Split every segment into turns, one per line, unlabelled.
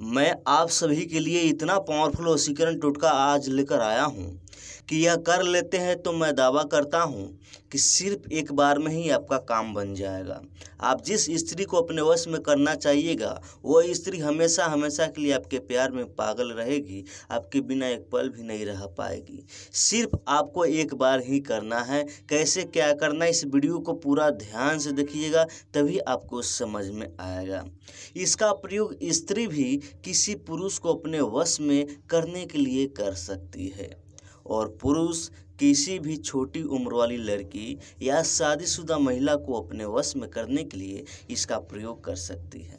मैं आप सभी के लिए इतना पावरफुल वसीकरण टोटका आज लेकर आया हूँ यह कर लेते हैं तो मैं दावा करता हूँ कि सिर्फ एक बार में ही आपका काम बन जाएगा आप जिस स्त्री को अपने वश में करना चाहिएगा वो स्त्री हमेशा हमेशा के लिए आपके प्यार में पागल रहेगी आपके बिना एक पल भी नहीं रह पाएगी सिर्फ आपको एक बार ही करना है कैसे क्या करना इस वीडियो को पूरा ध्यान से देखिएगा तभी आपको समझ में आएगा इसका प्रयोग स्त्री भी किसी पुरुष को अपने वश में करने के लिए कर सकती है और पुरुष किसी भी छोटी उम्र वाली लड़की या शादीशुदा महिला को अपने वश में करने के लिए इसका प्रयोग कर सकती है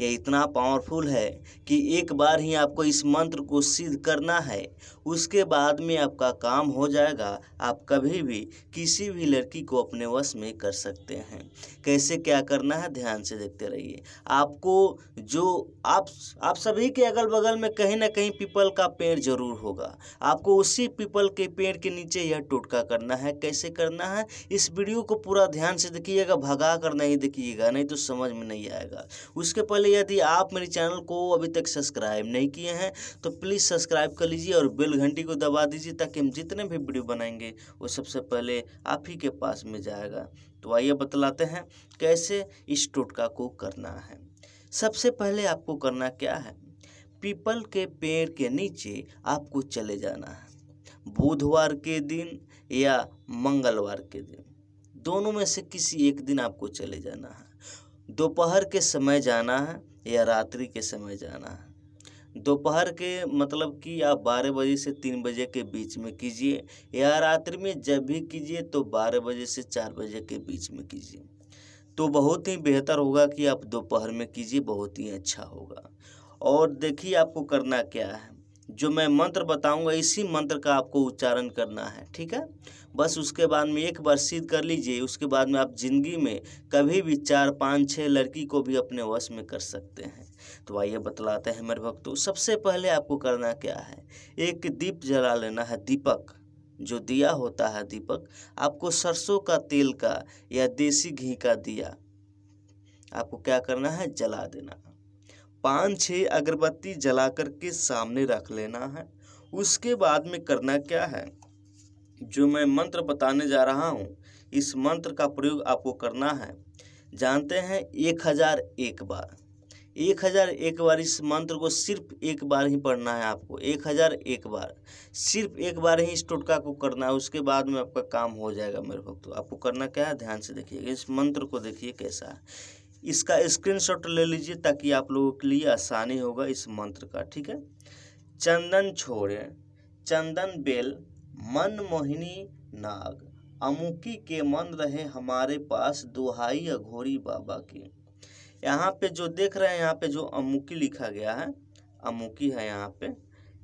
यह इतना पावरफुल है कि एक बार ही आपको इस मंत्र को सिद्ध करना है उसके बाद में आपका काम हो जाएगा आप कभी भी किसी भी लड़की को अपने वश में कर सकते हैं कैसे क्या करना है ध्यान से देखते रहिए आपको जो आप आप सभी के अगल बगल में कहीं ना कहीं पीपल का पेड़ जरूर होगा आपको उसी पीपल के पेड़ के नीचे यह टोटका करना है कैसे करना है इस वीडियो को पूरा ध्यान से देखिएगा भगा कर नहीं देखिएगा नहीं तो समझ में नहीं आएगा उसके पर पहले यदि आप मेरे चैनल को अभी तक सब्सक्राइब नहीं किए हैं तो प्लीज़ सब्सक्राइब कर लीजिए और बेल घंटी को दबा दीजिए ताकि हम जितने भी वीडियो बनाएंगे वो सबसे पहले आप ही के पास में जाएगा तो आइए बतलाते हैं कैसे इस टोटका को करना है सबसे पहले आपको करना क्या है पीपल के पेड़ के नीचे आपको चले जाना है बुधवार के दिन या मंगलवार के दिन दोनों में से किसी एक दिन आपको चले जाना है दोपहर के समय जाना है या रात्रि के समय जाना है दोपहर के मतलब कि आप बारह बजे से तीन बजे के बीच में कीजिए या रात्रि में जब भी कीजिए तो बारह बजे से चार बजे के बीच में कीजिए तो बहुत ही बेहतर होगा कि आप दोपहर में कीजिए बहुत ही अच्छा होगा और देखिए आपको करना क्या है जो मैं मंत्र बताऊंगा इसी मंत्र का आपको उच्चारण करना है ठीक है बस उसके बाद में एक बार सिद्ध कर लीजिए उसके बाद में आप ज़िंदगी में कभी भी चार पाँच छः लड़की को भी अपने वश में कर सकते हैं तो आइए बतलाते हैं मेरे भक्तों सबसे पहले आपको करना क्या है एक दीप जला लेना है दीपक जो दिया होता है दीपक आपको सरसों का तेल का या देसी घी का दिया आपको क्या करना है जला देना पाँच छः अगरबत्ती जला करके सामने रख लेना है उसके बाद में करना क्या है जो मैं मंत्र बताने जा रहा हूँ इस मंत्र का प्रयोग आपको करना है जानते हैं एक हज़ार एक बार एक हज़ार एक बार इस मंत्र को सिर्फ एक बार ही पढ़ना है आपको एक हज़ार एक बार सिर्फ एक बार ही इस टोटका को करना है उसके बाद में आपका काम हो जाएगा मेरे भक्तों आपको करना क्या है ध्यान से देखिएगा इस मंत्र को देखिए कैसा है इसका स्क्रीनशॉट ले लीजिए ताकि आप लोगों के लिए आसानी होगा इस मंत्र का ठीक है चंदन छोड़े चंदन बेल मन मोहिनी नाग अमुकी के मन रहे हमारे पास दुहाई अघोरी बाबा की यहाँ पे जो देख रहे हैं यहाँ पे जो अमुकी लिखा गया है अमुकी है यहाँ पे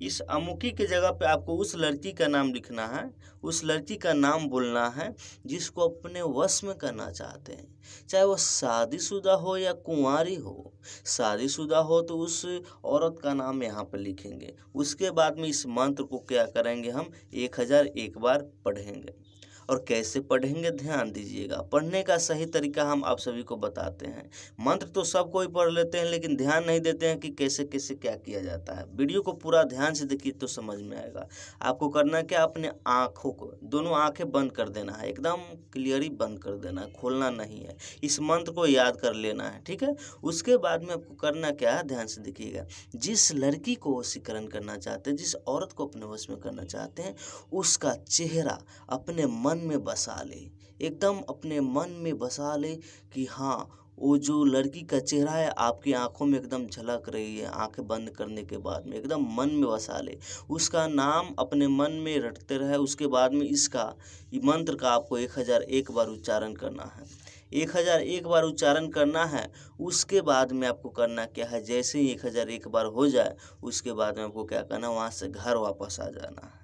इस अमुकी के जगह पे आपको उस लड़की का नाम लिखना है उस लड़की का नाम बोलना है जिसको अपने वश में करना चाहते हैं चाहे वो शादीशुदा हो या कुंवारी हो शादीशुदा हो तो उस औरत का नाम यहाँ पर लिखेंगे उसके बाद में इस मंत्र को क्या करेंगे हम एक हज़ार एक बार पढ़ेंगे और कैसे पढ़ेंगे ध्यान दीजिएगा पढ़ने का सही तरीका हम आप सभी को बताते हैं मंत्र तो सब कोई पढ़ लेते हैं लेकिन ध्यान नहीं देते हैं कि कैसे कैसे क्या किया जाता है वीडियो को पूरा ध्यान से देखिए तो समझ में आएगा आपको करना क्या अपने आँखों को दोनों आँखें बंद कर देना है एकदम क्लियरली बंद कर देना है खोलना नहीं है इस मंत्र को याद कर लेना है ठीक है उसके बाद में आपको करना क्या है ध्यान से देखिएगा जिस लड़की को वशीकरण करना चाहते हैं जिस औरत को अपने वश में करना चाहते हैं उसका चेहरा अपने मन मन में बसा ले एकदम अपने मन में बसा ले कि हाँ वो जो लड़की का चेहरा है आपकी आंखों में एकदम झलक रही है आंखें बंद करने के बाद में एकदम मन में बसा ले उसका नाम अपने मन में रटते रहे उसके बाद में इसका मंत्र का आपको एक हज़ार एक बार उच्चारण करना है एक हज़ार एक बार उच्चारण करना है उसके बाद में आपको करना क्या है जैसे ही एक हज़ार एक बार हो जाए उसके बाद में आपको क्या करना है वहाँ से घर वापस आ जाना है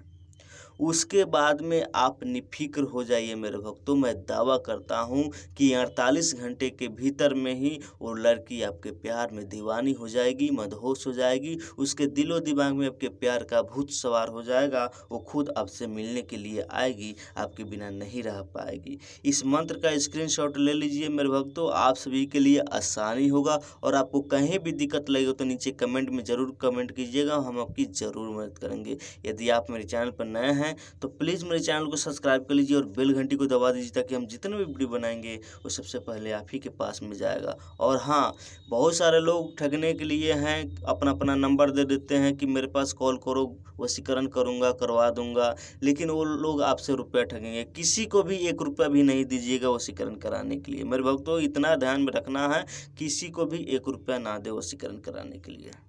उसके बाद में आप निफिक्र हो जाइए मेरे भक्तों तो मैं दावा करता हूँ कि अड़तालीस घंटे के भीतर में ही वो लड़की आपके प्यार में दीवानी हो जाएगी मदहोश हो जाएगी उसके दिलो दिमाग में आपके प्यार का भूत सवार हो जाएगा वो खुद आपसे मिलने के लिए आएगी आपके बिना नहीं रह पाएगी इस मंत्र का स्क्रीन ले लीजिए मेरे भक्तों आप सभी के लिए आसानी होगा और आपको कहीं भी दिक्कत लगे तो नीचे कमेंट में ज़रूर कमेंट कीजिएगा हम आपकी ज़रूर मदद करेंगे यदि आप मेरे चैनल पर नए हैं हैं तो प्लीज़ मेरे चैनल को सब्सक्राइब कर लीजिए और बेल घंटी को दबा दीजिए ताकि हम जितने भी वीडियो बनाएंगे वो सबसे पहले आप ही के पास में जाएगा और हाँ बहुत सारे लोग ठगने के लिए हैं अपना अपना नंबर दे देते हैं कि मेरे पास कॉल करो वसीकरण करूँगा करवा दूँगा लेकिन वो लोग आपसे रुपया ठगेंगे किसी को भी एक रुपया भी नहीं दीजिएगा वसीकरण कराने के लिए मेरे भक्तों इतना ध्यान में रखना है किसी को भी एक रुपया ना दे वसीकरण कराने के लिए